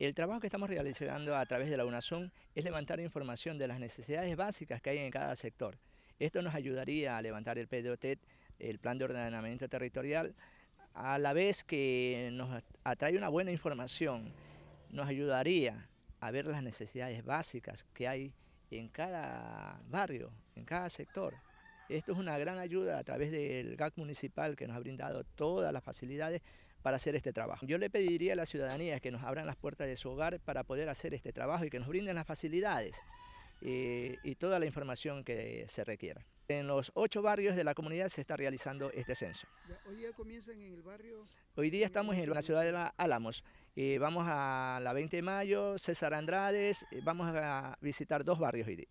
El trabajo que estamos realizando a través de la UNASUM es levantar información de las necesidades básicas que hay en cada sector. Esto nos ayudaría a levantar el PDOT, el Plan de Ordenamiento Territorial, a la vez que nos atrae una buena información, nos ayudaría a ver las necesidades básicas que hay en cada barrio, en cada sector. Esto es una gran ayuda a través del GAC municipal que nos ha brindado todas las facilidades para hacer este trabajo. Yo le pediría a la ciudadanía que nos abran las puertas de su hogar para poder hacer este trabajo y que nos brinden las facilidades eh, y, toda la información que se requiera. En los ocho barrios de la comunidad se está realizando este censo. ¿Hoy día comienzan en el barrio? Hoy día estamos en la ciudad de Álamos. Eh, vamos a la 20 de mayo, César Andrades, eh, vamos a visitar dos barrios hoy día.